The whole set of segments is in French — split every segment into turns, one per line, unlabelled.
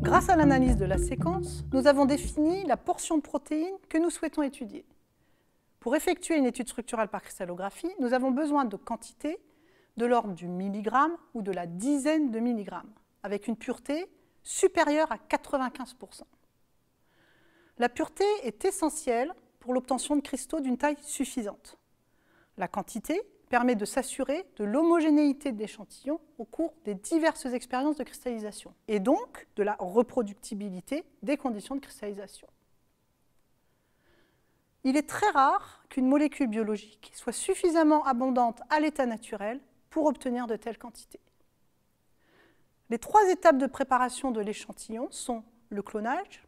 Grâce à l'analyse de la séquence, nous avons défini la portion de protéines que nous souhaitons étudier. Pour effectuer une étude structurelle par cristallographie, nous avons besoin de quantités de l'ordre du milligramme ou de la dizaine de milligrammes, avec une pureté supérieure à 95%. La pureté est essentielle pour l'obtention de cristaux d'une taille suffisante. La quantité permet de s'assurer de l'homogénéité de l'échantillon au cours des diverses expériences de cristallisation et donc de la reproductibilité des conditions de cristallisation. Il est très rare qu'une molécule biologique soit suffisamment abondante à l'état naturel pour obtenir de telles quantités. Les trois étapes de préparation de l'échantillon sont le clonage,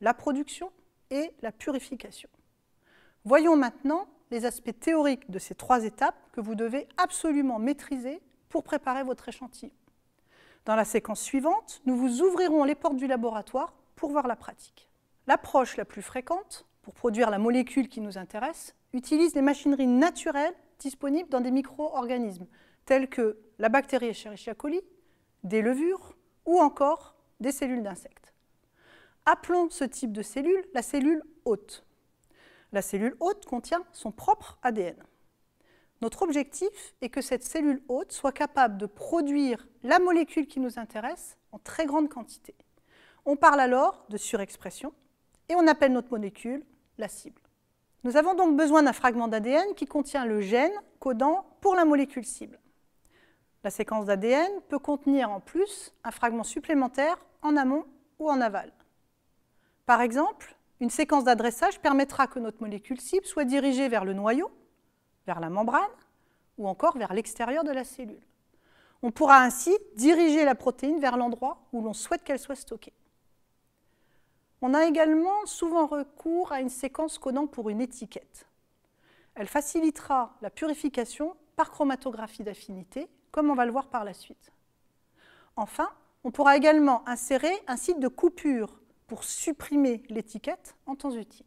la production et la purification. Voyons maintenant les aspects théoriques de ces trois étapes que vous devez absolument maîtriser pour préparer votre échantillon. Dans la séquence suivante, nous vous ouvrirons les portes du laboratoire pour voir la pratique. L'approche la plus fréquente, pour produire la molécule qui nous intéresse, utilise les machineries naturelles disponibles dans des micro-organismes, tels que la bactérie Escherichia coli, des levures ou encore des cellules d'insectes. Appelons ce type de cellule la cellule hôte. La cellule hôte contient son propre ADN. Notre objectif est que cette cellule hôte soit capable de produire la molécule qui nous intéresse en très grande quantité. On parle alors de surexpression et on appelle notre molécule la cible. Nous avons donc besoin d'un fragment d'ADN qui contient le gène codant pour la molécule cible. La séquence d'ADN peut contenir en plus un fragment supplémentaire en amont ou en aval. Par exemple, une séquence d'adressage permettra que notre molécule cible soit dirigée vers le noyau, vers la membrane ou encore vers l'extérieur de la cellule. On pourra ainsi diriger la protéine vers l'endroit où l'on souhaite qu'elle soit stockée. On a également souvent recours à une séquence codant pour une étiquette. Elle facilitera la purification par chromatographie d'affinité, comme on va le voir par la suite. Enfin, on pourra également insérer un site de coupure pour supprimer l'étiquette en temps utile.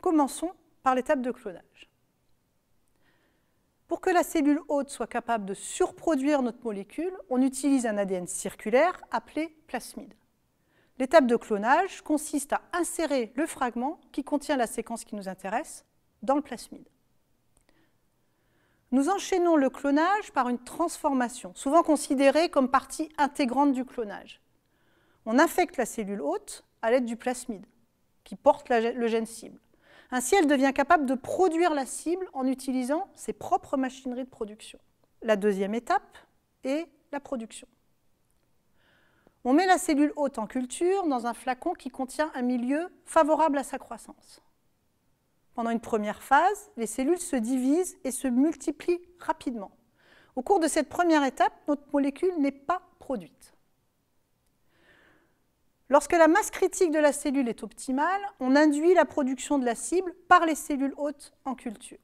Commençons par l'étape de clonage. Pour que la cellule hôte soit capable de surproduire notre molécule, on utilise un ADN circulaire appelé plasmide. L'étape de clonage consiste à insérer le fragment qui contient la séquence qui nous intéresse dans le plasmide. Nous enchaînons le clonage par une transformation, souvent considérée comme partie intégrante du clonage on infecte la cellule hôte à l'aide du plasmide qui porte le gène cible. Ainsi, elle devient capable de produire la cible en utilisant ses propres machineries de production. La deuxième étape est la production. On met la cellule hôte en culture dans un flacon qui contient un milieu favorable à sa croissance. Pendant une première phase, les cellules se divisent et se multiplient rapidement. Au cours de cette première étape, notre molécule n'est pas produite. Lorsque la masse critique de la cellule est optimale, on induit la production de la cible par les cellules hautes en culture.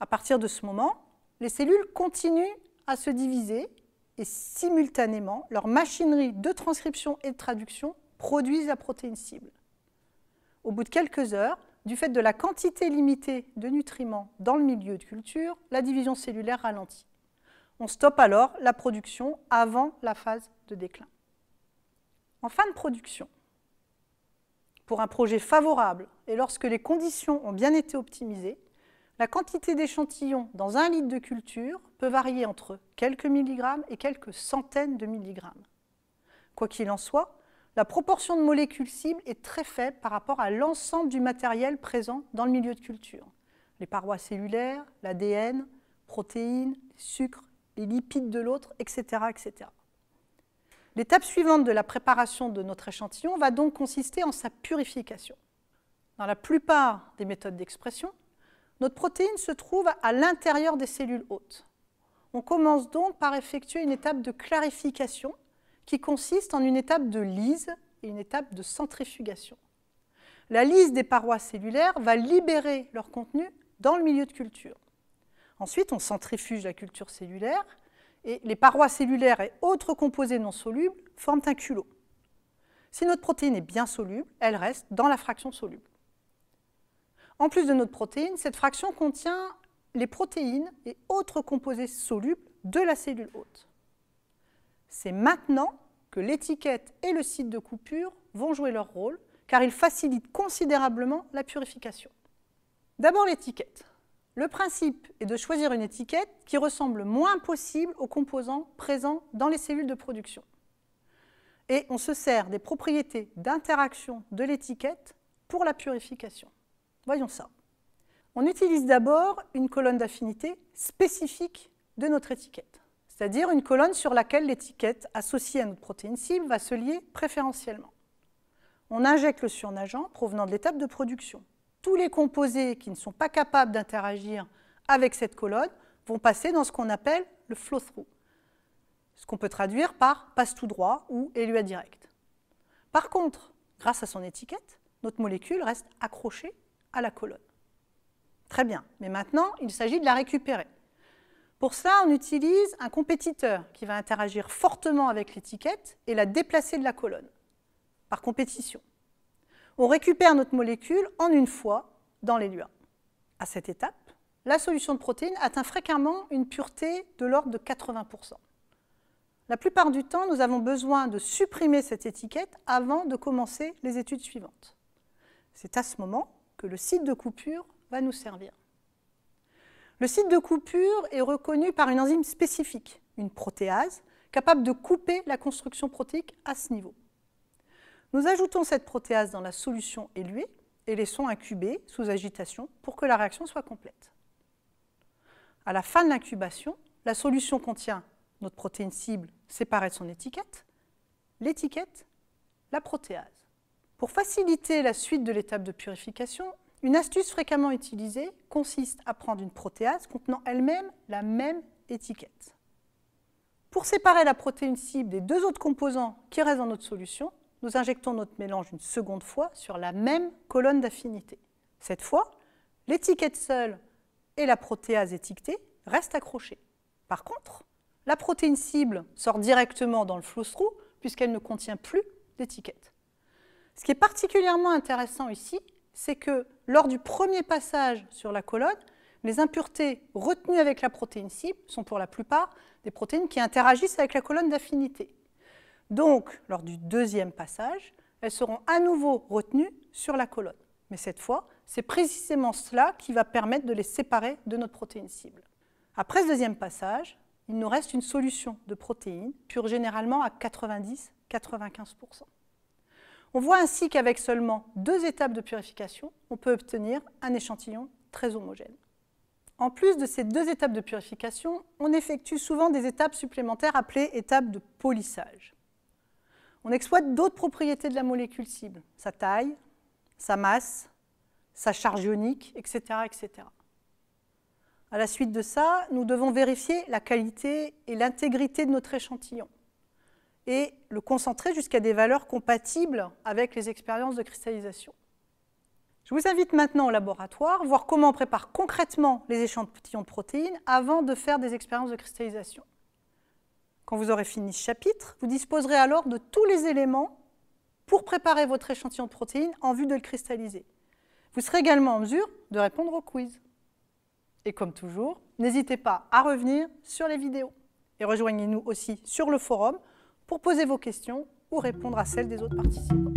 À partir de ce moment, les cellules continuent à se diviser et simultanément, leur machinerie de transcription et de traduction produisent la protéine cible. Au bout de quelques heures, du fait de la quantité limitée de nutriments dans le milieu de culture, la division cellulaire ralentit. On stoppe alors la production avant la phase de déclin en fin de production pour un projet favorable et lorsque les conditions ont bien été optimisées, la quantité d'échantillons dans un litre de culture peut varier entre quelques milligrammes et quelques centaines de milligrammes. Quoi qu'il en soit, la proportion de molécules cibles est très faible par rapport à l'ensemble du matériel présent dans le milieu de culture. Les parois cellulaires, l'ADN, protéines, les sucres, les lipides de l'autre, etc., etc. L'étape suivante de la préparation de notre échantillon va donc consister en sa purification. Dans la plupart des méthodes d'expression, notre protéine se trouve à l'intérieur des cellules hôtes. On commence donc par effectuer une étape de clarification qui consiste en une étape de lise et une étape de centrifugation. La lise des parois cellulaires va libérer leur contenu dans le milieu de culture. Ensuite, on centrifuge la culture cellulaire et les parois cellulaires et autres composés non solubles forment un culot. Si notre protéine est bien soluble, elle reste dans la fraction soluble. En plus de notre protéine, cette fraction contient les protéines et autres composés solubles de la cellule haute. C'est maintenant que l'étiquette et le site de coupure vont jouer leur rôle, car ils facilitent considérablement la purification. D'abord l'étiquette. Le principe est de choisir une étiquette qui ressemble moins possible aux composants présents dans les cellules de production. Et on se sert des propriétés d'interaction de l'étiquette pour la purification. Voyons ça. On utilise d'abord une colonne d'affinité spécifique de notre étiquette, c'est-à-dire une colonne sur laquelle l'étiquette associée à notre protéine cible va se lier préférentiellement. On injecte le surnageant provenant de l'étape de production tous les composés qui ne sont pas capables d'interagir avec cette colonne vont passer dans ce qu'on appelle le flow-through, ce qu'on peut traduire par passe tout droit ou à direct. Par contre, grâce à son étiquette, notre molécule reste accrochée à la colonne. Très bien, mais maintenant, il s'agit de la récupérer. Pour ça, on utilise un compétiteur qui va interagir fortement avec l'étiquette et la déplacer de la colonne, par compétition. On récupère notre molécule en une fois dans les LUA. À cette étape, la solution de protéines atteint fréquemment une pureté de l'ordre de 80%. La plupart du temps, nous avons besoin de supprimer cette étiquette avant de commencer les études suivantes. C'est à ce moment que le site de coupure va nous servir. Le site de coupure est reconnu par une enzyme spécifique, une protéase, capable de couper la construction protéique à ce niveau. Nous ajoutons cette protéase dans la solution éluée et laissons incuber sous agitation pour que la réaction soit complète. À la fin de l'incubation, la solution contient notre protéine cible séparée de son étiquette, l'étiquette, la protéase. Pour faciliter la suite de l'étape de purification, une astuce fréquemment utilisée consiste à prendre une protéase contenant elle-même la même étiquette. Pour séparer la protéine cible des deux autres composants qui restent dans notre solution, nous injectons notre mélange une seconde fois sur la même colonne d'affinité. Cette fois, l'étiquette seule et la protéase étiquetée restent accrochées. Par contre, la protéine cible sort directement dans le flow puisqu'elle ne contient plus d'étiquette. Ce qui est particulièrement intéressant ici, c'est que lors du premier passage sur la colonne, les impuretés retenues avec la protéine cible sont pour la plupart des protéines qui interagissent avec la colonne d'affinité. Donc, lors du deuxième passage, elles seront à nouveau retenues sur la colonne. Mais cette fois, c'est précisément cela qui va permettre de les séparer de notre protéine cible. Après ce deuxième passage, il nous reste une solution de protéines, pure généralement à 90-95%. On voit ainsi qu'avec seulement deux étapes de purification, on peut obtenir un échantillon très homogène. En plus de ces deux étapes de purification, on effectue souvent des étapes supplémentaires appelées étapes de polissage on exploite d'autres propriétés de la molécule cible, sa taille, sa masse, sa charge ionique, etc., etc. À la suite de ça, nous devons vérifier la qualité et l'intégrité de notre échantillon et le concentrer jusqu'à des valeurs compatibles avec les expériences de cristallisation. Je vous invite maintenant au laboratoire, voir comment on prépare concrètement les échantillons de protéines avant de faire des expériences de cristallisation. Quand vous aurez fini ce chapitre, vous disposerez alors de tous les éléments pour préparer votre échantillon de protéines en vue de le cristalliser. Vous serez également en mesure de répondre au quiz. Et comme toujours, n'hésitez pas à revenir sur les vidéos et rejoignez-nous aussi sur le forum pour poser vos questions ou répondre à celles des autres participants.